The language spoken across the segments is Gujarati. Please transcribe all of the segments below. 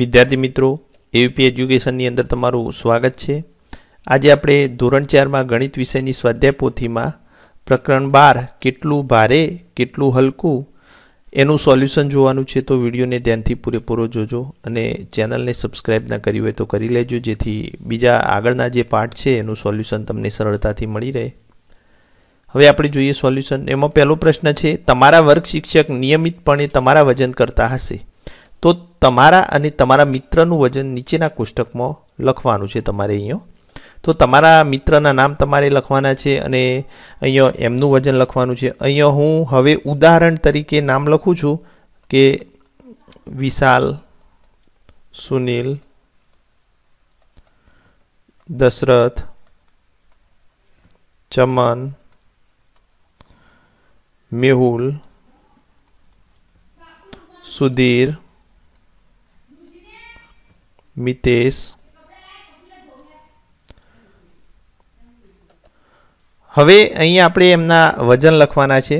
વિદ્યાર્થી મિત્રો એવીપી એજ્યુકેશનની અંદર તમારું સ્વાગત છે આજે આપણે ધોરણ ચારમાં ગણિત વિષયની સ્વાધ્યાય પોથીમાં પ્રકરણ બાર કેટલું ભારે કેટલું હલકું એનું સોલ્યુશન જોવાનું છે તો વિડીયોને ધ્યાનથી પૂરેપૂરો જોજો અને ચેનલને સબસ્ક્રાઈબ ના કરી હોય તો કરી લેજો જેથી બીજા આગળના જે પાઠ છે એનું સોલ્યુશન તમને સરળતાથી મળી રહે હવે આપણે જોઈએ સોલ્યુશન એમાં પહેલો પ્રશ્ન છે તમારા વર્ગ શિક્ષક નિયમિતપણે તમારા વજન કરતા હશે તો તમારા અને તમારા મિત્રનું વજન નીચેના કોષ્ટકમાં લખવાનું છે તમારે અહીંયા તો તમારા મિત્રના નામ તમારે લખવાના છે અને અહીંયા એમનું વજન લખવાનું છે અહીંયા હું હવે ઉદાહરણ તરીકે નામ લખું છું કે વિશાલ સુનિલ દશરથ ચમન મેહુલ સુધીર મિતેશ હવે અહીંયા આપણે એમના વજન લખવાના છે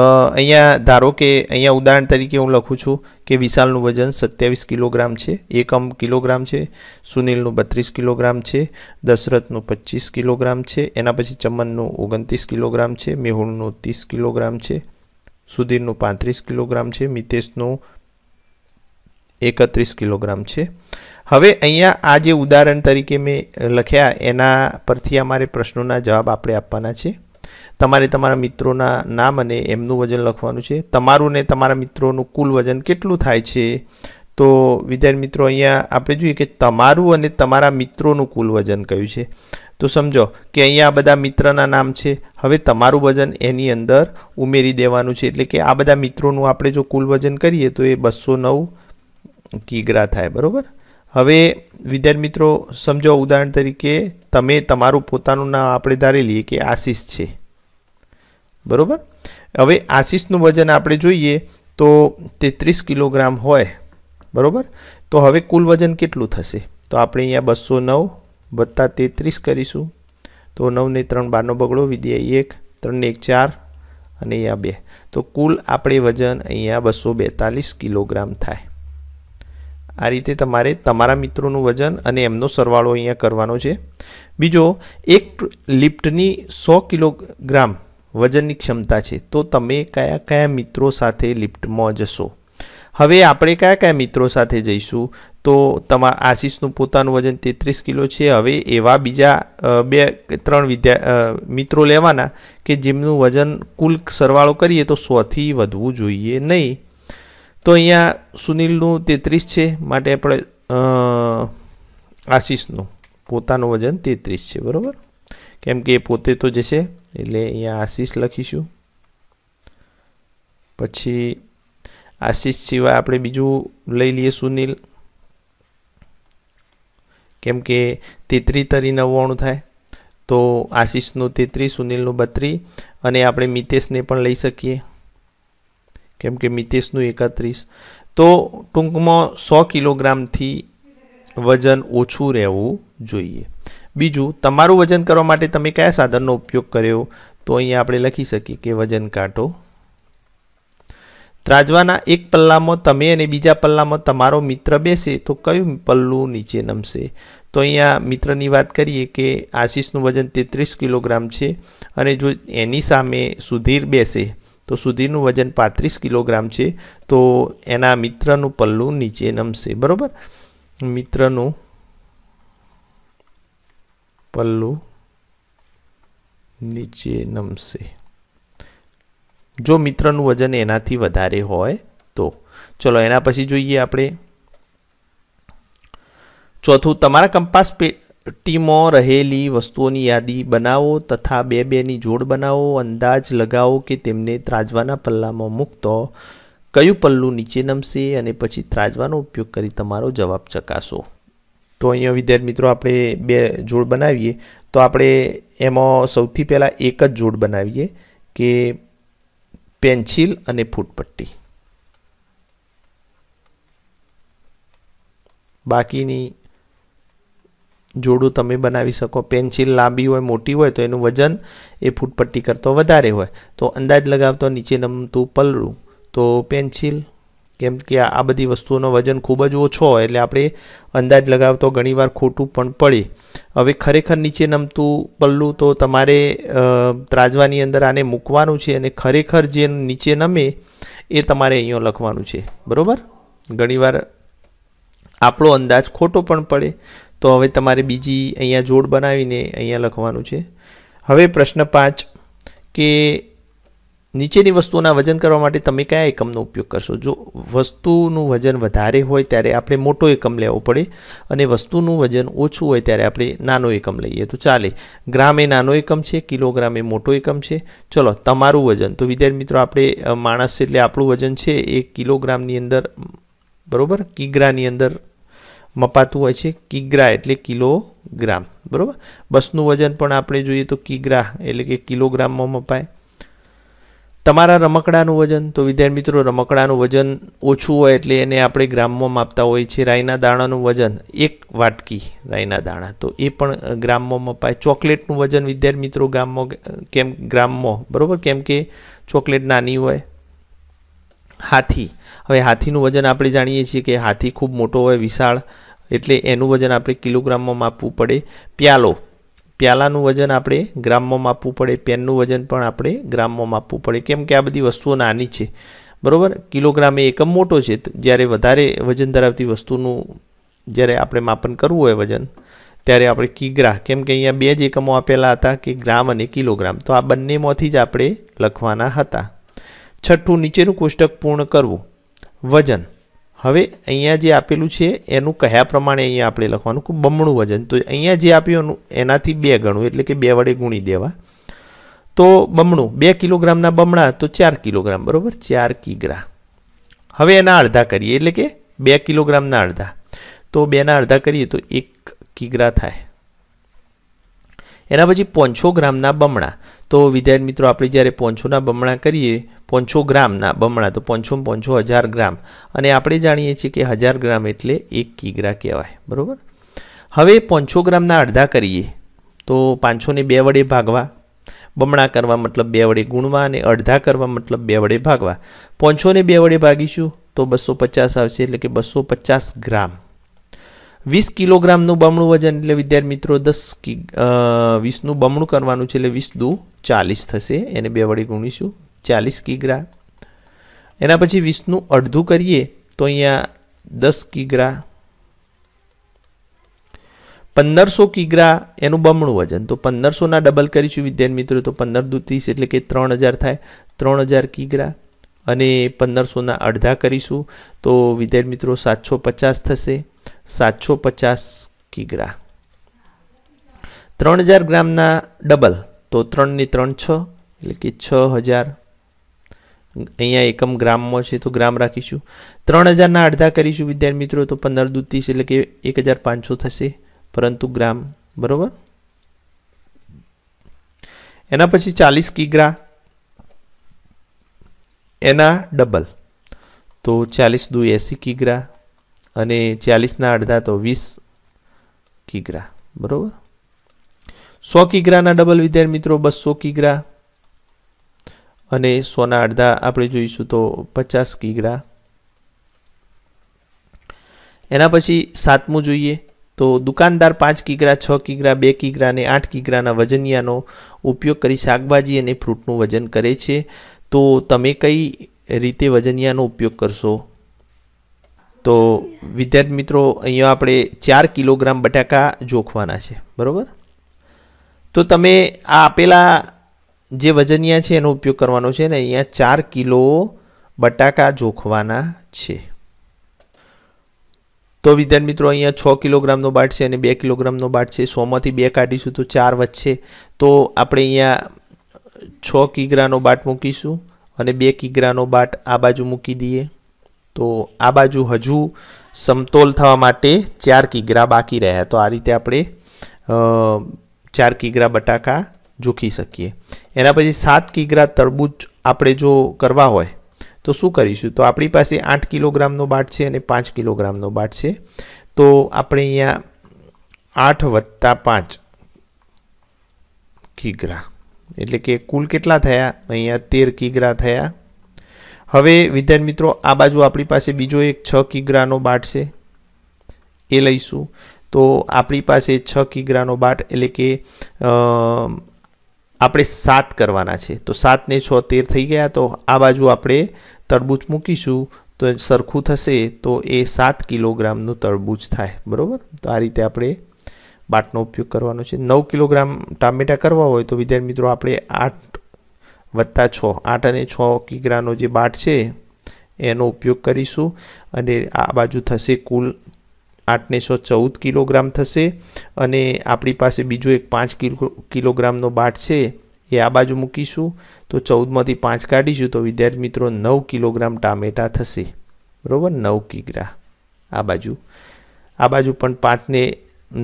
અહીંયા ધારો કે અહીંયા ઉદાહરણ તરીકે હું લખું છું કે વિશાલનું વજન સત્યાવીસ કિલોગ્રામ છે એકમ કિલોગ્રામ છે સુનિલનું બત્રીસ કિલોગ્રામ છે દશરથનું પચીસ કિલોગ્રામ છે એના પછી ચમનનું ઓગણત્રીસ કિલોગ્રામ છે મેહુલનું ત્રીસ કિલોગ્રામ છે સુધીરનું પાંત્રીસ કિલોગ્રામ છે મિતેશનું એકત્રીસ કિલોગ્રામ છે હવે અહીંયા આ જે ઉદાહરણ તરીકે મેં લખ્યા એના પરથી અમારે પ્રશ્નોના જવાબ આપણે આપવાના છે તમારે તમારા મિત્રોના નામ અને એમનું વજન લખવાનું છે તમારું ને તમારા મિત્રોનું કુલ વજન કેટલું થાય છે તો વિદ્યાર્થી મિત્રો અહીંયા આપણે જોઈએ કે તમારું અને તમારા મિત્રોનું કુલ વજન કયું છે તો સમજો કે અહીંયા આ બધા મિત્રના નામ છે હવે તમારું વજન એની અંદર ઉમેરી દેવાનું છે એટલે કે આ બધા મિત્રોનું આપણે જો કુલ વજન કરીએ તો એ બસો નવ કિગરા થાય બરાબર હવે વિદ્યાર્થી મિત્રો સમજો ઉદાહરણ તરીકે તમે તમારું પોતાનું નામ આપણે ધારી લઈએ કે આશીષ છે બરાબર હવે આશીષનું વજન આપણે જોઈએ તો તેત્રીસ કિલોગ્રામ હોય બરાબર તો હવે કુલ વજન કેટલું થશે તો આપણે અહીંયા બસો નવ વત્તા તેત્રીસ કરીશું તો નવને ત્રણ બારનો બગડો વિદ્યા એક ત્રણને એક ચાર અને અહીંયા બે તો કુલ આપણે વજન અહીંયા બસો બેતાલીસ કિલોગ્રામ થાય આ રીતે તમારે તમારા મિત્રોનું વજન અને એમનો સરવાળો અહીંયા કરવાનો છે બીજો એક લિફ્ટની સો કિલોગ્રામ વજનની ક્ષમતા છે તો તમે કયા કયા મિત્રો સાથે લિફ્ટમાં જશો હવે આપણે કયા કયા મિત્રો સાથે જઈશું તો તમા આશીષનું પોતાનું વજન તેત્રીસ કિલો છે હવે એવા બીજા બે ત્રણ વિદ્યા મિત્રો લેવાના કે જેમનું વજન કુલ સરવાળો કરીએ તો સોથી વધવું જોઈએ નહીં તો અહીંયા સુનિલનું તેત્રીસ છે માટે આપણે આશીષનું પોતાનું વજન તેત્રીસ છે બરાબર કેમ કે એ પોતે તો જશે એટલે અહીંયા આશીષ લખીશું પછી આશીષ સિવાય આપણે બીજું લઈ લઈએ સુનિલ કેમ કે તેત્રી તરી નવ્વાણું થાય તો આશીષનું તેત્રીસ સુનિલનું બત્રીસ અને આપણે મિતેશને પણ લઈ શકીએ કેમ કે મિતેશનું એકત્રીસ તો ટૂંકમાં સો કિલોગ્રામથી વજન ઓછું રહેવું જોઈએ બીજું તમારું વજન કરવા માટે તમે કયા સાધનનો ઉપયોગ કર્યો તો અહીંયા આપણે લખી શકીએ કે વજન કાંટો ત્રાજવાના એક પલ્લામાં તમે અને બીજા પલ્લામાં તમારો મિત્ર બેસે તો કયું પલ્લું નીચે નમશે તો અહીંયા મિત્રની વાત કરીએ કે આશીષનું વજન તેત્રીસ કિલોગ્રામ છે અને જો એની સામે સુધીર બેસે તો સુધીરનું વજન પાંત્રીસ કિલોગ્રામ છે તો એના મિત્રનું પલ્લું નીચે નમશે બરાબર મિત્રનું પલ્લું નીચે નમશે જો મિત્રનું વજન એનાથી વધારે હોય તો ચલો એના પછી જોઈએ આપણે ચોથું તમારા કંપાસ પે ટીમો રહેલી વસ્તુઓની યાદી બનાવો તથા બે બેની જોડ બનાવો અંદાજ લગાવો કે તેમને ત્રાજવાના પલ્લામાં મૂકતો કયું પલ્લું નીચે નમશે અને પછી ત્રાજવાનો ઉપયોગ કરી તમારો જવાબ ચકાસો તો અહીંયા વિદ્યાર્થી મિત્રો આપણે બે જોડ બનાવીએ તો આપણે એમાં સૌથી પહેલાં એક જ જોડ બનાવીએ કે પેન્સિલ અને ફૂટપટ્ટી બાકીની જોડું તમે બનાવી શકો પેન્સિલ લાંબી હોય મોટી હોય તો એનું વજન એ ફૂટપટ્ટી કરતો વધારે હોય તો અંદાજ લગાવતો નીચે નમતું પલડું તો પેન્સિલ કેમ કે આ બધી વસ્તુઓનો વજન ખૂબ જ ઓછો હોય એટલે આપણે અંદાજ લગાવતો ઘણીવાર ખોટું પણ પડે હવે ખરેખર નીચે નમતું પલ્લું તો તમારે ત્રાજવાની અંદર આને મૂકવાનું છે અને ખરેખર જે નીચે નમે એ તમારે અહીંયા લખવાનું છે બરાબર ઘણીવાર આપણો અંદાજ ખોટો પણ પડે તો હવે તમારે બીજી અહીંયા જોડ બનાવીને અહીંયા લખવાનું છે હવે પ્રશ્ન પાંચ કે નીચેની વસ્તુઓના વજન કરવા માટે તમે કયા એકમનો ઉપયોગ કરશો જો વસ્તુનું વજન વધારે હોય ત્યારે આપણે મોટો એકમ લેવો પડે અને વસ્તુનું વજન ઓછું હોય ત્યારે આપણે નાનો એકમ લઈએ તો ચાલે ગ્રામ એ નાનો એકમ છે કિલોગ્રામ એ મોટો એકમ છે ચલો તમારું વજન તો વિદ્યાર્થી મિત્રો આપણે માણસ એટલે આપણું વજન છે એ કિલોગ્રામની અંદર બરાબર કિગ્રાની અંદર મપાતું હોય છે કિગ્રા એટલે કિલોગ્રામ બરાબર બસનું વજન પણ આપણે જોઈએ તો કિગ્રા એટલે કે કિલોગ્રામમાં મપાય તમારા રમકડાનું વજન તો વિદ્યાર્થી મિત્રો રમકડાનું વજન ઓછું હોય એટલે એને આપણે ગ્રામમાં માપતા હોઈએ છીએ રાઈના દાણાનું વજન એક વાટકી રાઈના દાણા તો એ પણ ગ્રામમાં મપાય ચોકલેટનું વજન વિદ્યાર્થી મિત્રો ગ્રામમાં કેમ ગ્રામમાં બરાબર કેમ કે ચોકલેટ નાની હોય હાથી હવે હાથીનું વજન આપણે જાણીએ છીએ કે હાથી ખૂબ મોટો હોય વિશાળ એટલે એનું વજન આપણે કિલોગ્રામમાં માપવું પડે પ્યાલો પ્યાલાનું વજન આપણે ગ્રામમાં માપવું પડે પેનનું વજન પણ આપણે ગ્રામમાં માપવું પડે કેમ કે આ બધી વસ્તુઓ નાની છે બરાબર કિલોગ્રામ એ એકમ મોટો છે જ્યારે વધારે વજન ધરાવતી વસ્તુનું જ્યારે આપણે માપન કરવું હોય વજન ત્યારે આપણે કિગ્રા કેમ કે અહીંયા બે જ એકમો આપેલા હતા કે ગ્રામ અને કિલોગ્રામ તો આ બંનેમાંથી જ આપણે લખવાના હતા છઠ્ઠું નીચેનું કોષ્ટક પૂર્ણ કરવું વજન હવે અહીંયા જે આપેલું છે એનું કયા પ્રમાણે અહીંયા આપણે લખવાનું કે બમણું વજન તો અહીંયા જે આપ્યું એનું એનાથી બે ગણું એટલે કે બે વડે ગુણી દેવા તો બમણું બે કિલોગ્રામના બમણા તો ચાર કિલોગ્રામ બરાબર ચાર કિગ્રા હવે એના અડધા કરીએ એટલે કે બે કિલોગ્રામના અડધા તો બેના અડધા કરીએ તો એક કિગ્રા થાય એના પછી પોંછો ગ્રામના બમણા તો વિદ્યાર્થી મિત્રો આપણે જ્યારે પોંછોના બમણા કરીએ પોંછો ગ્રામના બમણા તો પોંછો પોંછો હજાર ગ્રામ અને આપણે જાણીએ છીએ કે હજાર ગ્રામ એટલે એક કિગ્રા કહેવાય બરાબર હવે પોંછો ગ્રામના અડધા કરીએ તો પાંચસોને બે વડે ભાગવા બમણા કરવા મતલબ બે વડે ગુણવા અને અડધા કરવા મતલબ બે વડે ભાગવા પોંછોને બે વડે ભાગીશું તો બસો પચાસ આવશે એટલે કે બસો પચાસ ગ્રામ વીસ કિલોગ્રામનું બમણું વજન એટલે વિદ્યાર્થી મિત્રો દસ કિ વીસનું બમણું કરવાનું છે એટલે વીસ દુ ચાલીસ થશે એને બે વડે ગુણીશું ચાલીસ કિગ્રા એના પછી વીસનું અડધું કરીએ તો અહીંયા દસ કિગ્રા પંદરસો કિગ્રા એનું બમણું વજન તો પંદરસોના ડબલ કરીશું વિદ્યાર્થી મિત્રો તો પંદર દુ ત્રીસ એટલે કે ત્રણ હજાર થાય ત્રણ હજાર કિગ્રા અને પંદરસોના અડધા કરીશું તો વિદ્યાર્થી મિત્રો સાતસો પચાસ થશે સાતસો પચાસ કિગ્રા ત્રણ હજાર ગ્રામના ડબલ તો ત્રણની ત્રણ છ એટલે કે છ હજાર અહીંયા એકમ ગ્રામમાં છે તો ગ્રામ રાખીશું ત્રણ હજારના અડધા કરીશું વિદ્યાર્થી મિત્રો તો પંદર દુ ત્રીસ એટલે કે એક હજાર પાંચસો થશે પરંતુ ગ્રામ બરાબર એના પછી ચાલીસ કિગ્રા એના ડબલ તો ચાલીસ દુ એંસી કિગ્રા અને ચાલીસના અડધા તો વીસ કિગ્રા બરોબર સો કિગ્રાના ડબલ વિદ્યાર્થી મિત્રો બસો કિગ્રા અને સોના અડધા આપણે જોઈશું તો પચાસ કિગ્રા એના પછી સાતમું જોઈએ તો દુકાનદાર પાંચ કિગ્રા છ કિગ્રા બે કિગ્રા અને આઠ કિગ્રાના વજનિયાનો ઉપયોગ કરી શાકભાજી અને ફ્રૂટનું વજન કરે છે તો તમે કઈ રીતે વજનિયાનો ઉપયોગ કરશો તો વિદ્યાર્થી મિત્રો અહીંયા આપણે ચાર કિલોગ્રામ બટાકા જોખવાના છે બરાબર તો તમે આ આપેલા જે વજનિયા છે એનો ઉપયોગ કરવાનો છે ને અહીંયા ચાર કિલો બટાકા જોખવાના છે તો વિદ્યાર્થી મિત્રો અહીંયા છ કિલોગ્રામનો બાટ છે અને બે કિલોગ્રામનો બાટ છે સોમાંથી બે કાઢીશું તો ચાર વધશે તો આપણે અહીંયા છ કિગ્રાનો બાટ મૂકીશું અને બે કિગ્રાનો બાટ આ બાજુ મૂકી દઈએ તો આ બાજુ હજુ સમતોલ થવા માટે ચાર કિગ્રા બાકી રહ્યા તો આ રીતે આપણે ચાર કિગ્રા બટાકા જોખી શકીએ એના પછી સાત કિગ્રા તરબૂચ આપણે જો કરવા હોય તો શું કરીશું તો આપણી પાસે આઠ કિલોગ્રામનો બાટ છે અને પાંચ કિલોગ્રામનો બાટ છે તો આપણે અહીંયા આઠ વત્તા પાંચ કિગ્રા એટલે કે કુલ કેટલા થયા અહીંયા તેર કિગ્રા થયા હવે વિદ્યાર્થી મિત્રો આ બાજુ આપણી પાસે બીજો એક છ કિગ્રાનો બાટ છે એ લઈશું તો આપણી પાસે છ કિગ્રાનો બાટ એટલે કે આપણે સાત કરવાના છે તો સાતને છ તેર થઈ ગયા તો આ બાજુ આપણે તરબૂચ મૂકીશું તો સરખું થશે તો એ સાત કિલોગ્રામનું તરબૂચ થાય બરાબર તો આ રીતે આપણે બાટનો ઉપયોગ કરવાનો છે નવ કિલોગ્રામ ટામેટા કરવા હોય તો વિદ્યાર્થી મિત્રો આપણે આઠ વત્તા છ આઠ અને છ કિગ્રાનો જે બાટ છે એનો ઉપયોગ કરીશું અને આ બાજુ થશે કુલ આઠને સો ચૌદ કિલોગ્રામ થશે અને આપણી પાસે બીજો એક પાંચ કિલો કિલોગ્રામનો બાટ છે એ આ બાજુ મૂકીશું તો ચૌદમાંથી પાંચ કાઢીશું તો વિદ્યાર્થી મિત્રો નવ કિલોગ્રામ ટામેટા થશે બરાબર નવ કિગ્રા આ બાજુ આ બાજુ પણ પાંચને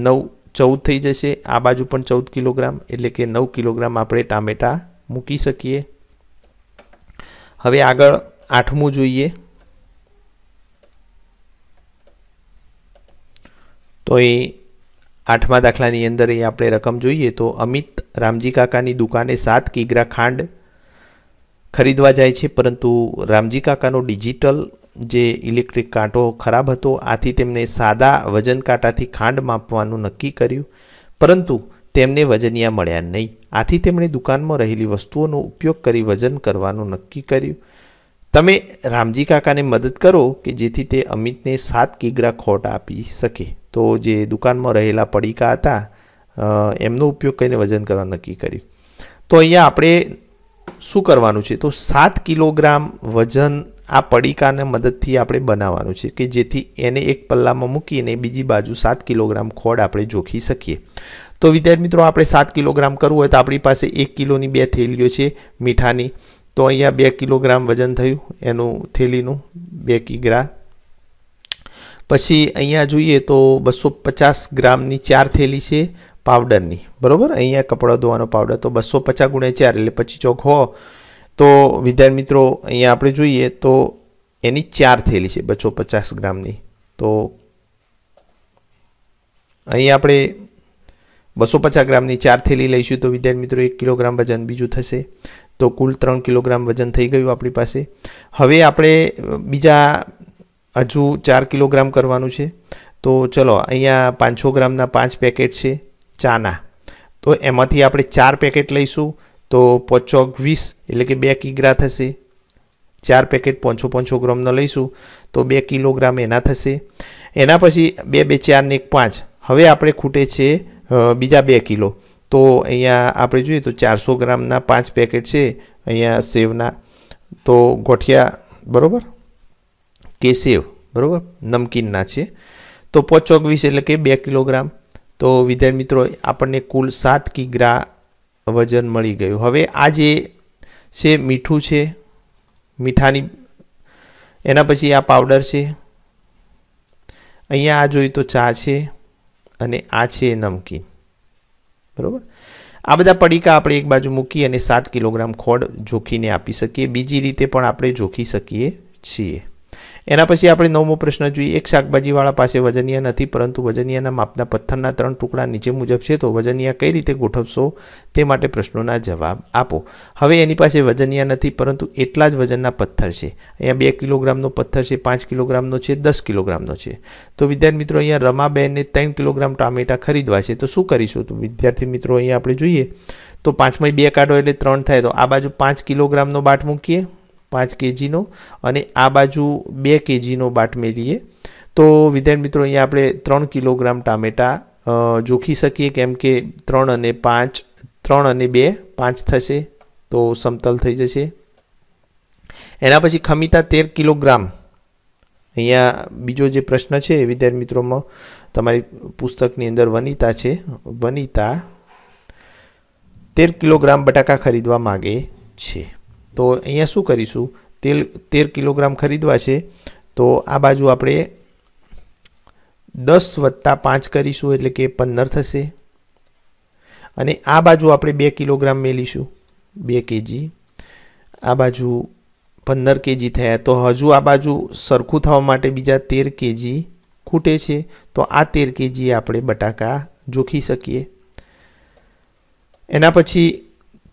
નવ ચૌદ થઈ જશે આ બાજુ પણ ચૌદ કિલોગ્રામ એટલે કે નવ કિલોગ્રામ આપણે ટામેટા મૂકી શકીએ હવે આગળ આઠમું જોઈએ તો એ આઠમા દાખલાની અંદર એ આપણે રકમ જોઈએ તો અમિત રામજી કાકાની દુકાને સાત કિગ્રા ખાંડ ખરીદવા જાય છે પરંતુ રામજી કાકાનો ડિજિટલ જે ઇલેક્ટ્રિક કાંટો ખરાબ હતો આથી તેમણે સાદા વજન કાંટાથી ખાંડ માપવાનું નક્કી કર્યું પરંતુ તેમને વજનિયા મળ્યા નહીં આથી તેમણે દુકાનમાં રહેલી વસ્તુઓનો ઉપયોગ કરી વજન કરવાનું નક્કી કર્યું તમે રામજી કાકાને મદદ કરો કે જેથી તે અમિતને સાત કિગ્રા ખોટ આપી શકે તો જે દુકાનમાં રહેલા પડીકા હતા એમનો ઉપયોગ કરીને વજન કરવા નક્કી કર્યું તો અહીંયા આપણે શું કરવાનું છે તો સાત કિલોગ્રામ વજન આ પડીકાને મદદથી આપણે બનાવવાનું છે કે જેથી એને એક પલ્લામાં મૂકીને બીજી બાજુ સાત કિલોગ્રામ ખોડ આપણે જોખી શકીએ તો વિદ્યાર્થી મિત્રો આપણે સાત કિલોગ્રામ કરવું હોય તો આપણી પાસે એક કિલોની બે થેલીઓ છે મીઠાની તો અહીંયા બે કિલોગ્રામ વજન થયું એનું થેલીનું બે કિગ્રા પછી અહીંયા જોઈએ તો બસો પચાસ ગ્રામની ચાર થેલી છે પાવડરની બરાબર અહીંયા કપડાં ધોવાનો પાવડર તો બસો પચાસ ગુણ્યા ચાર એટલે પચીસ ચોક હો તો વિદ્યાર્થી મિત્રો અહીંયા આપણે જોઈએ તો એની ચાર થયેલી છે બસો પચાસ ગ્રામની તો અહીં આપણે બસો પચાસ ગ્રામની ચાર થેલી લઈશું તો વિદ્યાર્થી મિત્રો એક કિલોગ્રામ વજન બીજું થશે તો કુલ ત્રણ કિલોગ્રામ વજન થઈ ગયું આપણી પાસે હવે આપણે બીજા હજુ ચાર કિલોગ્રામ કરવાનું છે તો ચલો અહીંયા પાંચસો ગ્રામના પાંચ પેકેટ છે ચાના તો એમાંથી આપણે ચાર પેકેટ લઈશું તો પોચોક વીસ એટલે કે બે કિગ્રા થશે ચાર પેકેટ પાંચસો પાંચસો ગ્રામનો લઈશું તો બે કિલોગ્રામ એના થશે એના પછી બે બે ચારને એક પાંચ હવે આપણે ખૂટે છે બીજા બે કિલો તો અહીંયા આપણે જોઈએ તો ચારસો ગ્રામના પાંચ પેકેટ છે અહીંયા સેવના તો ગોઠિયા બરાબર કે સેવ બરાબર નમકીનના છે તો પોચોક વીસ એટલે કે બે કિલોગ્રામ તો વિદ્યાર્થી મિત્રો આપણને કુલ સાત કિગ્રા વજન મળી ગયું હવે આ જે છે મીઠું છે મીઠાની એના પછી આ પાવડર છે અહીંયા આ જોઈએ તો ચા છે અને આ છે નમકીન બરાબર આ બધા પડીકા આપણે એક બાજુ મૂકી અને સાત કિલોગ્રામ ખોડ જોખીને આપી શકીએ બીજી રીતે પણ આપણે જોખી શકીએ છીએ એના પછી આપણે નવમો પ્રશ્ન જોઈએ એક શાકભાજીવાળા પાસે વજનિયા નથી પરંતુ વજનિયાના માપના પથ્થરના ત્રણ ટુકડા નીચે મુજબ છે તો વજનિયા કઈ રીતે ગોઠવશો તે માટે પ્રશ્નોના જવાબ આપો હવે એની પાસે વજનિયા નથી પરંતુ એટલા જ વજનના પથ્થર છે અહીંયા બે કિલોગ્રામનો પથ્થર છે પાંચ કિલોગ્રામનો છે દસ કિલોગ્રામનો છે તો વિદ્યાર્થી મિત્રો અહીંયા રમાબેનને ત્રણ કિલોગ્રામ ટામેટા ખરીદવા છે તો શું કરીશું તો વિદ્યાર્થી મિત્રો અહીંયા આપણે જોઈએ તો પાંચમાં બે કાઢો એટલે ત્રણ થાય તો આ બાજુ પાંચ કિલોગ્રામનો બાટ મૂકીએ પાંચ કેજીનો અને આ બાજુ બે કેજીનો બાટમે લઈએ તો વિદ્યાર્થી મિત્રો અહીંયા આપણે ત્રણ કિલોગ્રામ ટામેટા જોખી શકીએ કેમ કે ત્રણ અને પાંચ ત્રણ અને બે પાંચ થશે તો સમતલ થઈ જશે એના પછી ખમીતા તેર કિલોગ્રામ અહીંયા બીજો જે પ્રશ્ન છે વિદ્યાર્થી મિત્રોમાં તમારી પુસ્તકની અંદર વનિતા છે વનિતા તેર કિલોગ્રામ બટાકા ખરીદવા માગે છે તો અહીંયા શું કરીશું તેલ તેર કિલોગ્રામ ખરીદવા છે તો આ બાજુ આપણે દસ વત્તા પાંચ કરીશું એટલે કે પંદર થશે અને આ બાજુ આપણે બે કિલોગ્રામ મેલીશું બે કેજી આ બાજુ પંદર કેજી થયા તો હજુ આ બાજુ સરખું થવા માટે બીજા તેર કેજી ખૂટે છે તો આ તેર કેજી આપણે બટાકા જોખી શકીએ એના પછી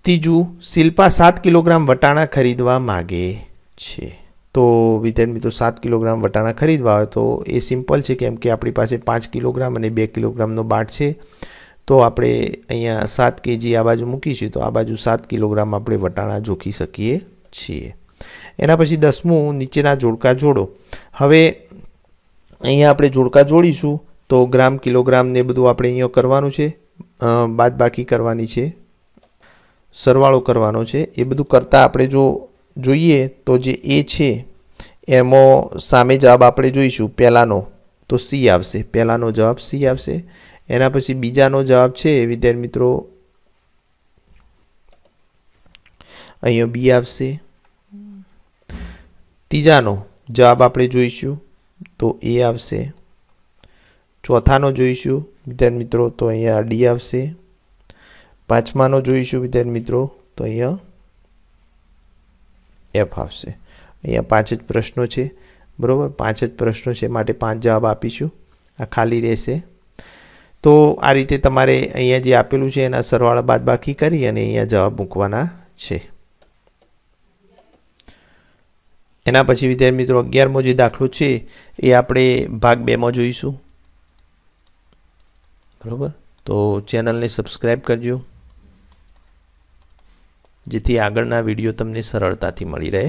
ત્રીજું શિલ્પા સાત કિલોગ્રામ વટાણા ખરીદવા માગે છે તો વિદ્યાર્થી મિત્રો સાત કિલોગ્રામ વટાણા ખરીદવા હોય તો એ સિમ્પલ છે કેમ કે આપણી પાસે પાંચ કિલોગ્રામ અને બે કિલોગ્રામનો બાટ છે તો આપણે અહીંયા સાત કેજી આ બાજુ મૂકીશું તો આ બાજુ સાત કિલોગ્રામ આપણે વટાણા જોખી શકીએ છીએ એના પછી દસમું નીચેના જોડકા જોડો હવે અહીંયા આપણે જોડકા જોડીશું તો ગ્રામ કિલોગ્રામ ને બધું આપણે અહીંયા કરવાનું છે બાદબાકી કરવાની છે સરવાળો કરવાનો છે એ બધું કરતાં આપણે જો જોઈએ તો જે એ છે એમાં સામે જવાબ આપણે જોઈશું પહેલાંનો તો સી આવશે પહેલાંનો જવાબ સી આવશે એના પછી બીજાનો જવાબ છે વિદ્યાર્થી મિત્રો અહીંયા બી આવશે ત્રીજાનો જવાબ આપણે જોઈશું તો એ આવશે ચોથાનો જોઈશું વિદ્યાર્થી મિત્રો તો અહીંયા ડી આવશે પાંચમાનો જોઈશું વિદ્યાર્થી મિત્રો તો અહીંયા એફ આવશે અહીંયા પાંચ જ પ્રશ્નો છે બરાબર પાંચ જ પ્રશ્નો છે માટે પાંચ જવાબ આપીશું આ ખાલી રહેશે તો આ રીતે તમારે અહીંયા જે આપેલું છે એના સરવાળા બાદ બાકી કરી અને અહીંયા જવાબ મૂકવાના છે એના પછી વિદ્યાર્થી મિત્રો અગિયારમો જે દાખલો છે એ આપણે ભાગ બેમાં જોઈશું બરાબર તો ચેનલને સબસ્ક્રાઈબ કરજો જેથી આગળના વિડીયો તમને સરળતાથી મળી રહે